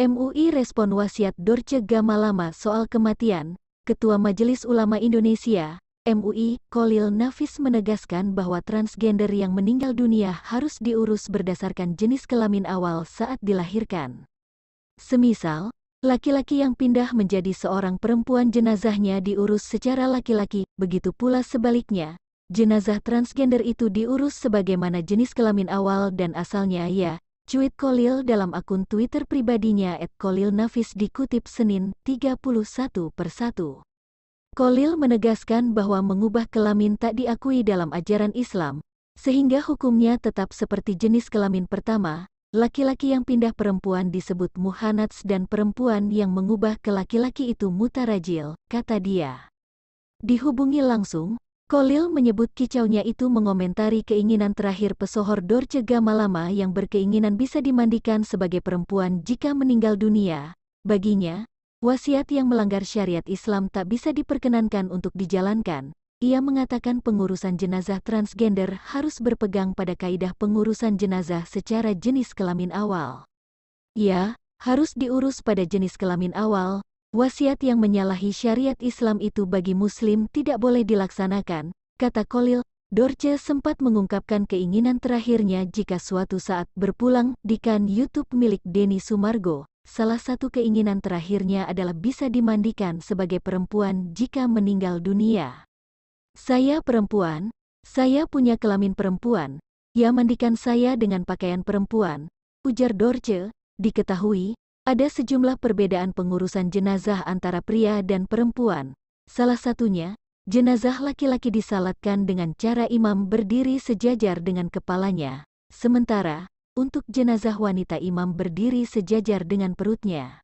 MUI respon wasiat Dorce Gamalama soal kematian, Ketua Majelis Ulama Indonesia, MUI, Kolil Nafis menegaskan bahwa transgender yang meninggal dunia harus diurus berdasarkan jenis kelamin awal saat dilahirkan. Semisal, laki-laki yang pindah menjadi seorang perempuan jenazahnya diurus secara laki-laki, begitu pula sebaliknya, jenazah transgender itu diurus sebagaimana jenis kelamin awal dan asalnya ya, Cuit Kolil dalam akun Twitter pribadinya at Kolil Nafis dikutip Senin 31 per 1. Kolil menegaskan bahwa mengubah kelamin tak diakui dalam ajaran Islam, sehingga hukumnya tetap seperti jenis kelamin pertama, laki-laki yang pindah perempuan disebut muhanats dan perempuan yang mengubah ke laki-laki itu mutarajil, kata dia. Dihubungi langsung, Kolil menyebut kicaunya itu mengomentari keinginan terakhir pesohor Dorce Gamalama yang berkeinginan bisa dimandikan sebagai perempuan jika meninggal dunia. Baginya, wasiat yang melanggar syariat Islam tak bisa diperkenankan untuk dijalankan. Ia mengatakan pengurusan jenazah transgender harus berpegang pada kaidah pengurusan jenazah secara jenis kelamin awal. Ya, harus diurus pada jenis kelamin awal, Wasiat yang menyalahi syariat Islam itu bagi Muslim tidak boleh dilaksanakan, kata Kolil. Dorce sempat mengungkapkan keinginan terakhirnya jika suatu saat berpulang di kan YouTube milik Denny Sumargo. Salah satu keinginan terakhirnya adalah bisa dimandikan sebagai perempuan jika meninggal dunia. Saya perempuan, saya punya kelamin perempuan, ya mandikan saya dengan pakaian perempuan, ujar Dorce. Diketahui, ada sejumlah perbedaan pengurusan jenazah antara pria dan perempuan. Salah satunya, jenazah laki-laki disalatkan dengan cara imam berdiri sejajar dengan kepalanya. Sementara, untuk jenazah wanita imam berdiri sejajar dengan perutnya.